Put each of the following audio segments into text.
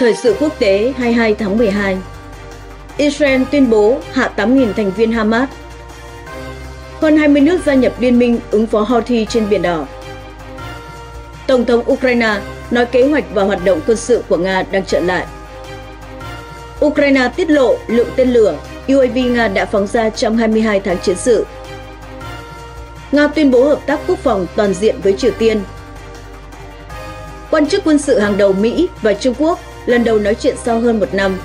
Thời sự quốc tế 22 tháng 12 Israel tuyên bố hạ 8.000 thành viên Hamas Hơn 20 nước gia nhập liên minh ứng phó Houthi trên Biển Đỏ Tổng thống Ukraine nói kế hoạch và hoạt động quân sự của Nga đang chậm lại Ukraine tiết lộ lượng tên lửa UAV Nga đã phóng ra trong 22 tháng chiến sự. Nga tuyên bố hợp tác quốc phòng toàn diện với Triều Tiên. Quan chức quân sự hàng đầu Mỹ và Trung Quốc lần đầu nói chuyện sau hơn một năm.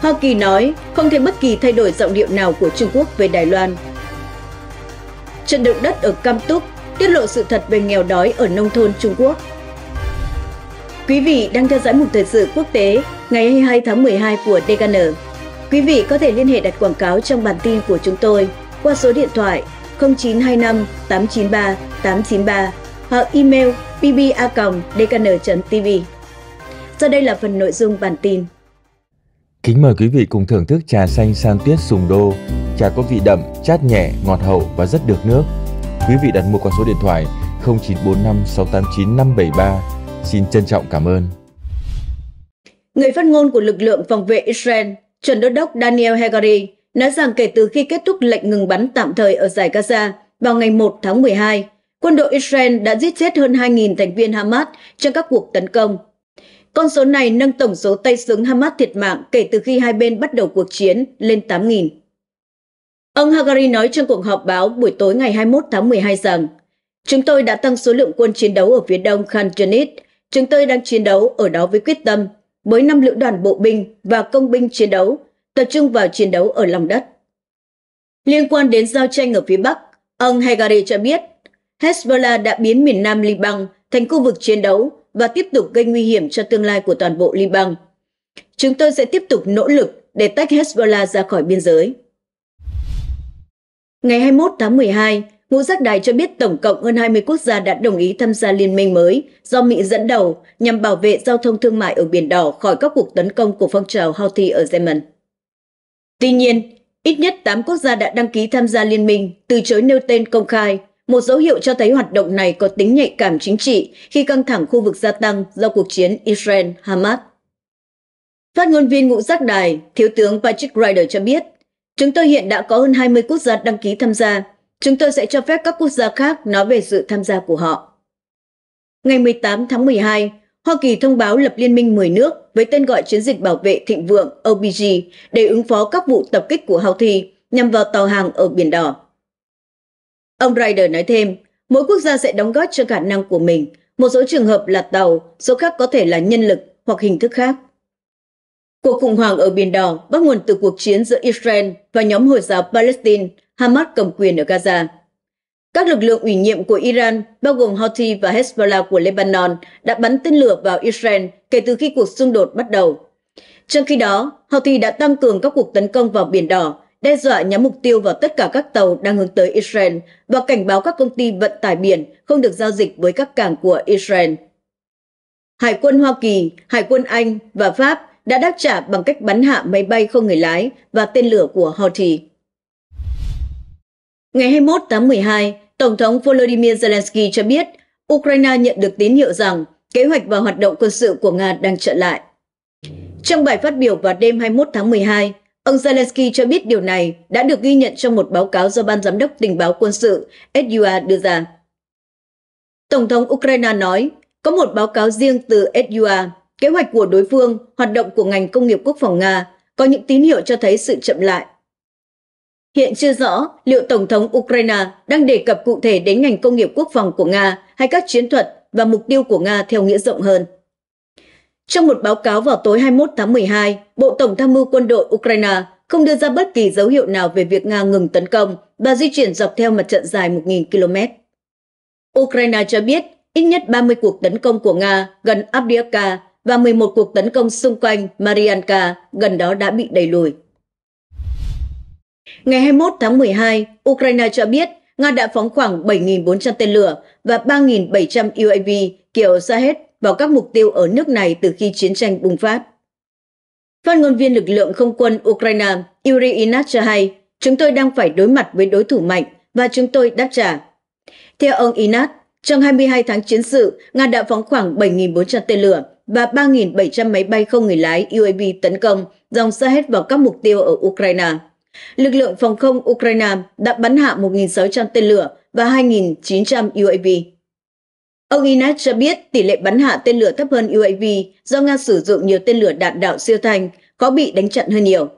Hoa Kỳ nói không thấy bất kỳ thay đổi giọng điệu nào của Trung Quốc về Đài Loan. Trận động đất ở Cam Túc tiết lộ sự thật về nghèo đói ở nông thôn Trung Quốc. Quý vị đang theo dõi một thời sự quốc tế ngày 22 tháng 12 của DKN. Quý vị có thể liên hệ đặt quảng cáo trong bản tin của chúng tôi qua số điện thoại 0925 893 893 hoặc email bba dkn tv sau đây là phần nội dung bản tin. Kính mời quý vị cùng thưởng thức trà xanh san tuyết sùng đô. Trà có vị đậm, chát nhẹ, ngọt hậu và rất được nước. Quý vị đặt mua qua số điện thoại 0945 689 573. Xin trân trọng cảm ơn. Người phát ngôn của lực lượng phòng vệ Israel, Trần Đô đốc Daniel Hagari, nói rằng kể từ khi kết thúc lệnh ngừng bắn tạm thời ở giải Gaza vào ngày 1 tháng 12, quân đội Israel đã giết chết hơn 2.000 thành viên Hamas trong các cuộc tấn công con số này nâng tổng số tay súng Hamas thiệt mạng kể từ khi hai bên bắt đầu cuộc chiến lên 8.000. Ông Hagari nói trong cuộc họp báo buổi tối ngày 21 tháng 12 rằng Chúng tôi đã tăng số lượng quân chiến đấu ở phía đông Khan Yunis. Chúng tôi đang chiến đấu ở đó với quyết tâm, với năm lữ đoàn bộ binh và công binh chiến đấu, tập trung vào chiến đấu ở lòng đất. Liên quan đến giao tranh ở phía Bắc, ông Hagari cho biết Hezbollah đã biến miền Nam Liban thành khu vực chiến đấu và tiếp tục gây nguy hiểm cho tương lai của toàn bộ Liban. Chúng tôi sẽ tiếp tục nỗ lực để tách Hezbollah ra khỏi biên giới. Ngày 21 tháng 12, Ngũ giác đài cho biết tổng cộng hơn 20 quốc gia đã đồng ý tham gia liên minh mới do Mỹ dẫn đầu nhằm bảo vệ giao thông thương mại ở Biển Đỏ khỏi các cuộc tấn công của phong trào Houthi ở Yemen. Tuy nhiên, ít nhất 8 quốc gia đã đăng ký tham gia liên minh, từ chối nêu tên công khai một dấu hiệu cho thấy hoạt động này có tính nhạy cảm chính trị khi căng thẳng khu vực gia tăng do cuộc chiến Israel-Hamas. Phát ngôn viên ngũ giác đài, Thiếu tướng Patrick Ryder cho biết, chúng tôi hiện đã có hơn 20 quốc gia đăng ký tham gia. Chúng tôi sẽ cho phép các quốc gia khác nói về sự tham gia của họ. Ngày 18 tháng 12, Hoa Kỳ thông báo lập liên minh 10 nước với tên gọi Chiến dịch Bảo vệ Thịnh vượng OBG để ứng phó các vụ tập kích của Houthi nhằm vào tàu hàng ở Biển Đỏ. Ông Ryder nói thêm, mỗi quốc gia sẽ đóng góp cho khả năng của mình, một số trường hợp là tàu, số khác có thể là nhân lực hoặc hình thức khác. Cuộc khủng hoảng ở Biển Đỏ bắt nguồn từ cuộc chiến giữa Israel và nhóm Hồi giáo Palestine, Hamas cầm quyền ở Gaza. Các lực lượng ủy nhiệm của Iran, bao gồm Houthi và Hezbollah của Lebanon, đã bắn tên lửa vào Israel kể từ khi cuộc xung đột bắt đầu. Trong khi đó, Houthi đã tăng cường các cuộc tấn công vào Biển Đỏ đe dọa nhắm mục tiêu vào tất cả các tàu đang hướng tới Israel và cảnh báo các công ty vận tải biển không được giao dịch với các cảng của Israel. Hải quân Hoa Kỳ, Hải quân Anh và Pháp đã đáp trả bằng cách bắn hạ máy bay không người lái và tên lửa của Houthi. Ngày 21 tháng 12, Tổng thống Volodymyr Zelensky cho biết Ukraine nhận được tín hiệu rằng kế hoạch và hoạt động quân sự của Nga đang chậm lại. Trong bài phát biểu vào đêm 21 tháng 12, Ông Zelensky cho biết điều này đã được ghi nhận trong một báo cáo do Ban Giám đốc Tình báo Quân sự SUA đưa ra. Tổng thống Ukraine nói, có một báo cáo riêng từ SUA, kế hoạch của đối phương, hoạt động của ngành công nghiệp quốc phòng Nga, có những tín hiệu cho thấy sự chậm lại. Hiện chưa rõ liệu Tổng thống Ukraine đang đề cập cụ thể đến ngành công nghiệp quốc phòng của Nga hay các chiến thuật và mục tiêu của Nga theo nghĩa rộng hơn. Trong một báo cáo vào tối 21 tháng 12, Bộ Tổng tham mưu quân đội Ukraine không đưa ra bất kỳ dấu hiệu nào về việc Nga ngừng tấn công và di chuyển dọc theo mặt trận dài 1.000 km. Ukraine cho biết ít nhất 30 cuộc tấn công của Nga gần Avdiivka và 11 cuộc tấn công xung quanh Marianka gần đó đã bị đẩy lùi. Ngày 21 tháng 12, Ukraine cho biết Nga đã phóng khoảng 7.400 tên lửa và 3.700 UAV kiểu Shahed vào các mục tiêu ở nước này từ khi chiến tranh bùng phát. Phát ngôn viên lực lượng không quân Ukraine Yuri Inat cho hay, chúng tôi đang phải đối mặt với đối thủ mạnh và chúng tôi đáp trả. Theo ông Inat, trong 22 tháng chiến sự, Nga đã phóng khoảng 7.400 tên lửa và 3.700 máy bay không người lái UAV tấn công dòng xa hết vào các mục tiêu ở Ukraine. Lực lượng phòng không Ukraine đã bắn hạ 1.600 tên lửa và 2.900 UAV. Ông Inat cho biết tỷ lệ bắn hạ tên lửa thấp hơn UAV do Nga sử dụng nhiều tên lửa đạn đạo siêu thanh, có bị đánh chặn hơn nhiều.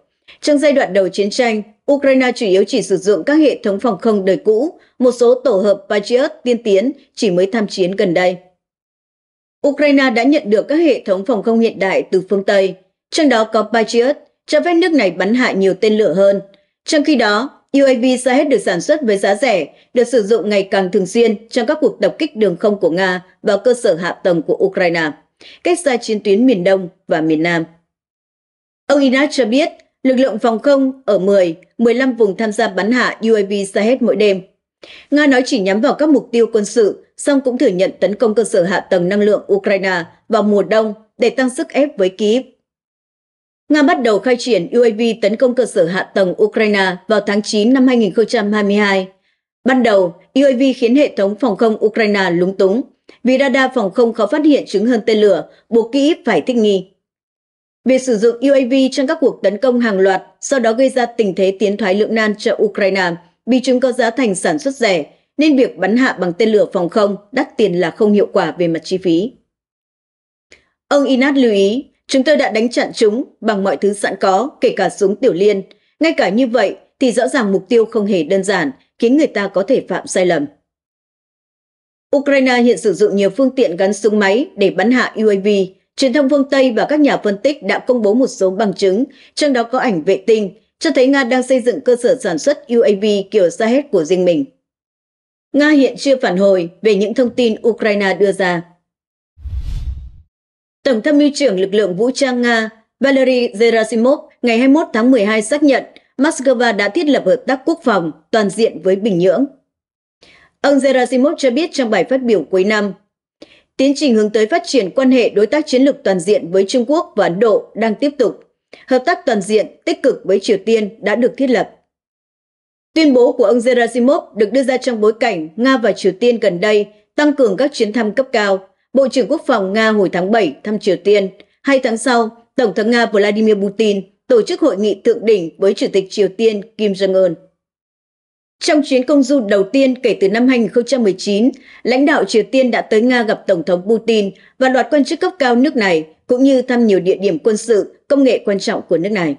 Trong giai đoạn đầu chiến tranh, Ukraine chủ yếu chỉ sử dụng các hệ thống phòng không đời cũ, một số tổ hợp Patriot tiên tiến chỉ mới tham chiến gần đây. Ukraine đã nhận được các hệ thống phòng không hiện đại từ phương Tây, trong đó có Patriot, cho phép nước này bắn hạ nhiều tên lửa hơn. Trong khi đó, UAV sẽ được sản xuất với giá rẻ, được sử dụng ngày càng thường xuyên trong các cuộc tập kích đường không của Nga vào cơ sở hạ tầng của Ukraine, cách xa chiến tuyến miền Đông và miền Nam. Ông Inat cho biết, lực lượng phòng không ở 10, 15 vùng tham gia bắn hạ UAV Sahed mỗi đêm. Nga nói chỉ nhắm vào các mục tiêu quân sự, song cũng thừa nhận tấn công cơ sở hạ tầng năng lượng Ukraine vào mùa đông để tăng sức ép với Kyiv Nga bắt đầu khai triển UAV tấn công cơ sở hạ tầng Ukraine vào tháng 9 năm 2022. Ban đầu, UAV khiến hệ thống phòng không Ukraine lúng túng, vì radar phòng không khó phát hiện chứng hơn tên lửa, buộc kỹ phải thích nghi. Việc sử dụng UAV trong các cuộc tấn công hàng loạt sau đó gây ra tình thế tiến thoái lưỡng nan cho Ukraine vì chúng có giá thành sản xuất rẻ, nên việc bắn hạ bằng tên lửa phòng không đắt tiền là không hiệu quả về mặt chi phí. Ông Inat lưu ý, Chúng tôi đã đánh chặn chúng bằng mọi thứ sẵn có, kể cả súng tiểu liên. Ngay cả như vậy thì rõ ràng mục tiêu không hề đơn giản, khiến người ta có thể phạm sai lầm. Ukraine hiện sử dụng nhiều phương tiện gắn súng máy để bắn hạ UAV. Truyền thông phương Tây và các nhà phân tích đã công bố một số bằng chứng, trong đó có ảnh vệ tinh, cho thấy Nga đang xây dựng cơ sở sản xuất UAV kiểu Shahed của riêng mình. Nga hiện chưa phản hồi về những thông tin Ukraine đưa ra. Tổng tham mưu trưởng lực lượng vũ trang Nga Valery Gerasimov ngày 21 tháng 12 xác nhận Moscow đã thiết lập hợp tác quốc phòng toàn diện với Bình Nhưỡng. Ông Gerasimov cho biết trong bài phát biểu cuối năm, tiến trình hướng tới phát triển quan hệ đối tác chiến lược toàn diện với Trung Quốc và Ấn Độ đang tiếp tục. Hợp tác toàn diện tích cực với Triều Tiên đã được thiết lập. Tuyên bố của ông Gerasimov được đưa ra trong bối cảnh Nga và Triều Tiên gần đây tăng cường các chuyến thăm cấp cao, Bộ trưởng Quốc phòng Nga hồi tháng 7 thăm Triều Tiên. Hai tháng sau, Tổng thống Nga Vladimir Putin tổ chức hội nghị thượng đỉnh với Chủ tịch Triều Tiên Kim Jong-un. Trong chuyến công du đầu tiên kể từ năm 2019, lãnh đạo Triều Tiên đã tới Nga gặp Tổng thống Putin và loạt quan chức cấp cao nước này, cũng như thăm nhiều địa điểm quân sự, công nghệ quan trọng của nước này.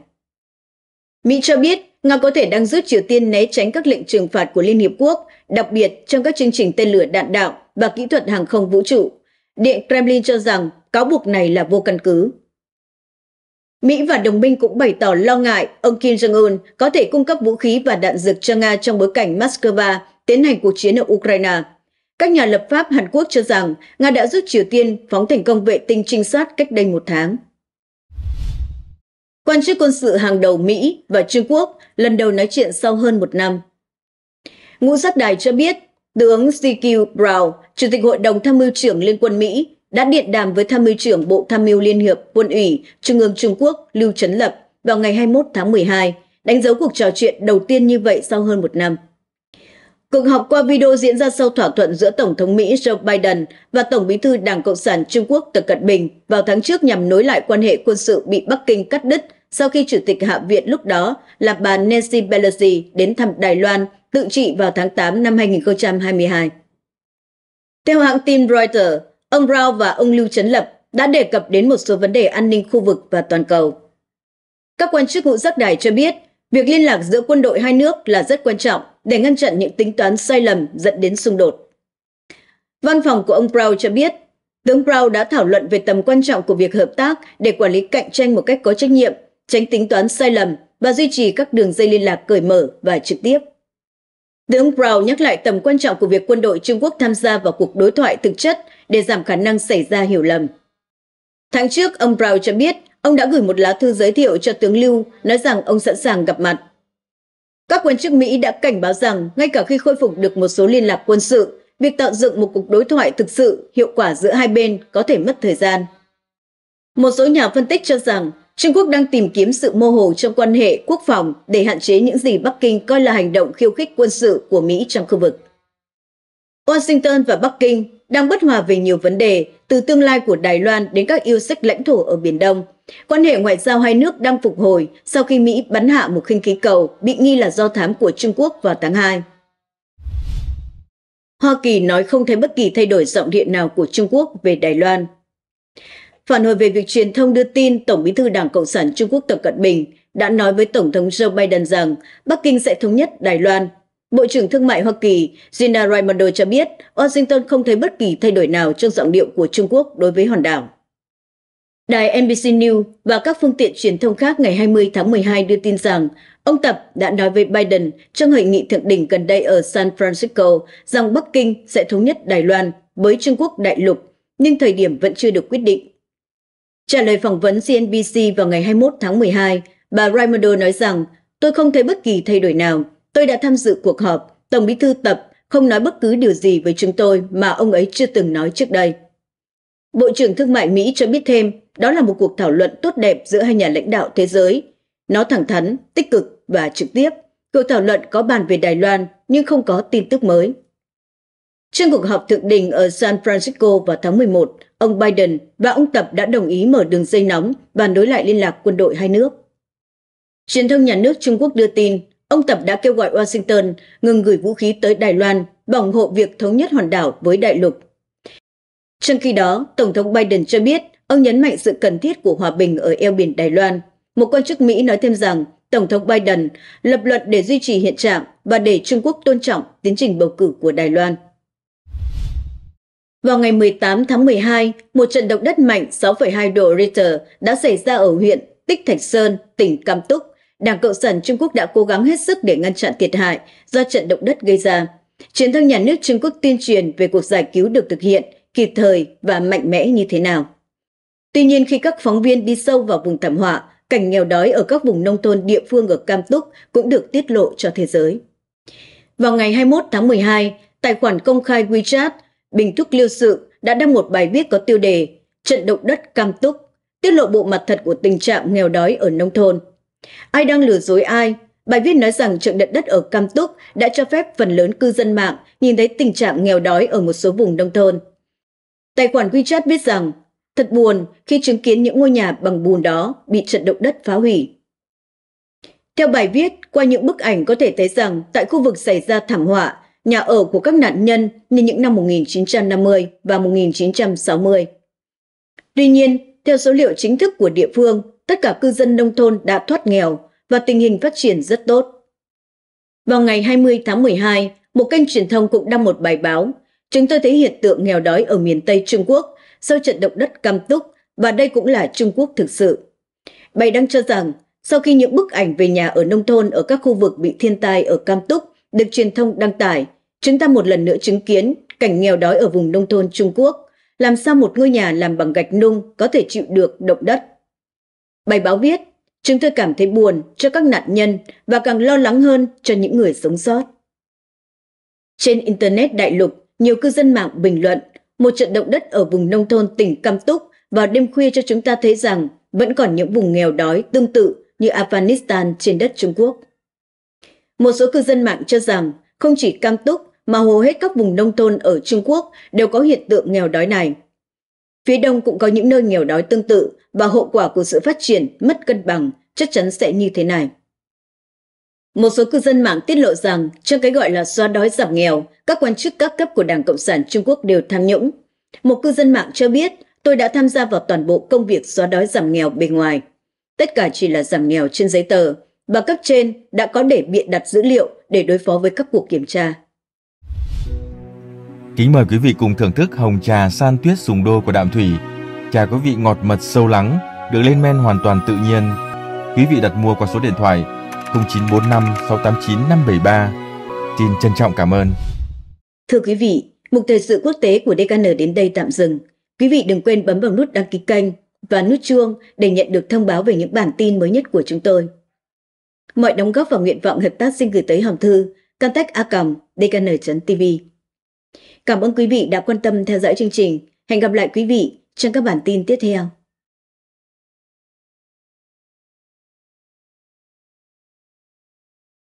Mỹ cho biết Nga có thể đang giúp Triều Tiên né tránh các lệnh trừng phạt của Liên Hiệp Quốc, đặc biệt trong các chương trình tên lửa đạn đạo và kỹ thuật hàng không vũ trụ, Điện Kremlin cho rằng cáo buộc này là vô căn cứ. Mỹ và đồng minh cũng bày tỏ lo ngại ông Kim Jong-un có thể cung cấp vũ khí và đạn dược cho Nga trong bối cảnh Moscow tiến hành cuộc chiến ở Ukraine. Các nhà lập pháp Hàn Quốc cho rằng Nga đã giúp Triều Tiên phóng thành công vệ tinh trinh sát cách đây một tháng. Quan chức quân sự hàng đầu Mỹ và Trung Quốc lần đầu nói chuyện sau hơn một năm. Ngũ giác đài cho biết Tướng C.Q. Brown, Chủ tịch Hội đồng Tham mưu trưởng Liên quân Mỹ, đã điện đàm với Tham mưu trưởng Bộ Tham mưu Liên hiệp Quân ủy Trung ương Trung Quốc Lưu Trấn Lập vào ngày 21 tháng 12, đánh dấu cuộc trò chuyện đầu tiên như vậy sau hơn một năm. Cuộc họp qua video diễn ra sau thỏa thuận giữa Tổng thống Mỹ Joe Biden và Tổng bí thư Đảng Cộng sản Trung Quốc Tập Cận Bình vào tháng trước nhằm nối lại quan hệ quân sự bị Bắc Kinh cắt đứt sau khi Chủ tịch Hạ viện lúc đó là bà Nancy Pelosi đến thăm Đài Loan tự trị vào tháng 8 năm 2022. Theo hãng tin Reuters, ông Rao và ông Lưu Trấn Lập đã đề cập đến một số vấn đề an ninh khu vực và toàn cầu. Các quan chức ngũ giác đài cho biết, việc liên lạc giữa quân đội hai nước là rất quan trọng để ngăn chặn những tính toán sai lầm dẫn đến xung đột. Văn phòng của ông Brown cho biết, tướng Brown đã thảo luận về tầm quan trọng của việc hợp tác để quản lý cạnh tranh một cách có trách nhiệm tránh tính toán sai lầm và duy trì các đường dây liên lạc cởi mở và trực tiếp. Tướng Brown nhắc lại tầm quan trọng của việc quân đội Trung Quốc tham gia vào cuộc đối thoại thực chất để giảm khả năng xảy ra hiểu lầm. Tháng trước, ông Brown cho biết ông đã gửi một lá thư giới thiệu cho tướng Lưu nói rằng ông sẵn sàng gặp mặt. Các quan chức Mỹ đã cảnh báo rằng ngay cả khi khôi phục được một số liên lạc quân sự, việc tạo dựng một cuộc đối thoại thực sự hiệu quả giữa hai bên có thể mất thời gian. Một số nhà phân tích cho rằng Trung Quốc đang tìm kiếm sự mô hồ trong quan hệ quốc phòng để hạn chế những gì Bắc Kinh coi là hành động khiêu khích quân sự của Mỹ trong khu vực. Washington và Bắc Kinh đang bất hòa về nhiều vấn đề, từ tương lai của Đài Loan đến các yêu sách lãnh thổ ở Biển Đông. Quan hệ ngoại giao hai nước đang phục hồi sau khi Mỹ bắn hạ một khinh khí cầu bị nghi là do thám của Trung Quốc vào tháng 2. Hoa Kỳ nói không thấy bất kỳ thay đổi giọng điện nào của Trung Quốc về Đài Loan. Phản hồi về việc truyền thông đưa tin Tổng bí thư Đảng Cộng sản Trung Quốc Tập Cận Bình đã nói với Tổng thống Joe Biden rằng Bắc Kinh sẽ thống nhất Đài Loan. Bộ trưởng Thương mại Hoa Kỳ Gina Raimondo cho biết Washington không thấy bất kỳ thay đổi nào trong giọng điệu của Trung Quốc đối với hòn đảo. Đài NBC News và các phương tiện truyền thông khác ngày 20 tháng 12 đưa tin rằng ông Tập đã nói với Biden trong hội nghị thượng đỉnh gần đây ở San Francisco rằng Bắc Kinh sẽ thống nhất Đài Loan với Trung Quốc đại lục, nhưng thời điểm vẫn chưa được quyết định. Trả lời phỏng vấn CNBC vào ngày 21 tháng 12, bà Raimondo nói rằng tôi không thấy bất kỳ thay đổi nào. Tôi đã tham dự cuộc họp, Tổng bí thư Tập không nói bất cứ điều gì với chúng tôi mà ông ấy chưa từng nói trước đây. Bộ trưởng Thương mại Mỹ cho biết thêm, đó là một cuộc thảo luận tốt đẹp giữa hai nhà lãnh đạo thế giới. Nó thẳng thắn, tích cực và trực tiếp. Cuộc thảo luận có bàn về Đài Loan nhưng không có tin tức mới. Trong cuộc họp thượng đỉnh ở San Francisco vào tháng 11, ông Biden và ông Tập đã đồng ý mở đường dây nóng và nối lại liên lạc quân đội hai nước. Truyền thông nhà nước Trung Quốc đưa tin, ông Tập đã kêu gọi Washington ngừng gửi vũ khí tới Đài Loan và ủng hộ việc thống nhất hòn đảo với đại lục. Trong khi đó, Tổng thống Biden cho biết ông nhấn mạnh sự cần thiết của hòa bình ở eo biển Đài Loan. Một quan chức Mỹ nói thêm rằng Tổng thống Biden lập luận để duy trì hiện trạng và để Trung Quốc tôn trọng tiến trình bầu cử của Đài Loan. Vào ngày 18 tháng 12, một trận động đất mạnh 6,2 độ Richter đã xảy ra ở huyện Tích Thạch Sơn, tỉnh Cam Túc. Đảng Cộng sản Trung Quốc đã cố gắng hết sức để ngăn chặn thiệt hại do trận động đất gây ra. chiến thắng nhà nước Trung Quốc tuyên truyền về cuộc giải cứu được thực hiện kịp thời và mạnh mẽ như thế nào. Tuy nhiên khi các phóng viên đi sâu vào vùng thảm họa, cảnh nghèo đói ở các vùng nông thôn địa phương ở Cam Túc cũng được tiết lộ cho thế giới. Vào ngày 21 tháng 12, tài khoản công khai WeChat Bình Thúc Liêu Sự đã đăng một bài viết có tiêu đề Trận động đất cam túc, tiết lộ bộ mặt thật của tình trạng nghèo đói ở nông thôn. Ai đang lừa dối ai? Bài viết nói rằng trận động đất ở Cam Túc đã cho phép phần lớn cư dân mạng nhìn thấy tình trạng nghèo đói ở một số vùng nông thôn. Tài khoản WeChat viết rằng, thật buồn khi chứng kiến những ngôi nhà bằng bùn đó bị trận động đất phá hủy. Theo bài viết, qua những bức ảnh có thể thấy rằng tại khu vực xảy ra thảm họa, nhà ở của các nạn nhân như những năm 1950 và 1960. Tuy nhiên, theo số liệu chính thức của địa phương, tất cả cư dân nông thôn đã thoát nghèo và tình hình phát triển rất tốt. Vào ngày 20 tháng 12, một kênh truyền thông cũng đăng một bài báo Chúng tôi thấy hiện tượng nghèo đói ở miền Tây Trung Quốc sau trận động đất Cam Túc và đây cũng là Trung Quốc thực sự. Bài đăng cho rằng sau khi những bức ảnh về nhà ở nông thôn ở các khu vực bị thiên tai ở Cam Túc được truyền thông đăng tải, chúng ta một lần nữa chứng kiến cảnh nghèo đói ở vùng nông thôn Trung Quốc. Làm sao một ngôi nhà làm bằng gạch nung có thể chịu được động đất? Bài báo viết, chúng tôi cảm thấy buồn cho các nạn nhân và càng lo lắng hơn cho những người sống sót. Trên Internet đại lục, nhiều cư dân mạng bình luận một trận động đất ở vùng nông thôn tỉnh Cam Túc vào đêm khuya cho chúng ta thấy rằng vẫn còn những vùng nghèo đói tương tự như Afghanistan trên đất Trung Quốc. Một số cư dân mạng cho rằng không chỉ Cam Túc mà hầu hết các vùng nông thôn ở Trung Quốc đều có hiện tượng nghèo đói này. Phía Đông cũng có những nơi nghèo đói tương tự và hậu quả của sự phát triển mất cân bằng chắc chắn sẽ như thế này. Một số cư dân mạng tiết lộ rằng trong cái gọi là xoa đói giảm nghèo, các quan chức các cấp của Đảng Cộng sản Trung Quốc đều tham nhũng. Một cư dân mạng cho biết tôi đã tham gia vào toàn bộ công việc xóa đói giảm nghèo bề ngoài. Tất cả chỉ là giảm nghèo trên giấy tờ và cấp trên đã có để biện đặt dữ liệu để đối phó với các cuộc kiểm tra. Kính mời quý vị cùng thưởng thức hồng trà san tuyết sùng đô của Đạm Thủy. Trà có vị ngọt mật sâu lắng, được lên men hoàn toàn tự nhiên. Quý vị đặt mua qua số điện thoại 0945 689 573. Xin trân trọng cảm ơn. Thưa quý vị, mục thời sự quốc tế của DKN đến đây tạm dừng. Quý vị đừng quên bấm vào nút đăng ký kênh và nút chuông để nhận được thông báo về những bản tin mới nhất của chúng tôi. Mọi đóng góp và nguyện vọng hợp tác xin gửi tới hòm thư contact a dkn.tv. Cảm ơn quý vị đã quan tâm theo dõi chương trình. Hẹn gặp lại quý vị trong các bản tin tiếp theo.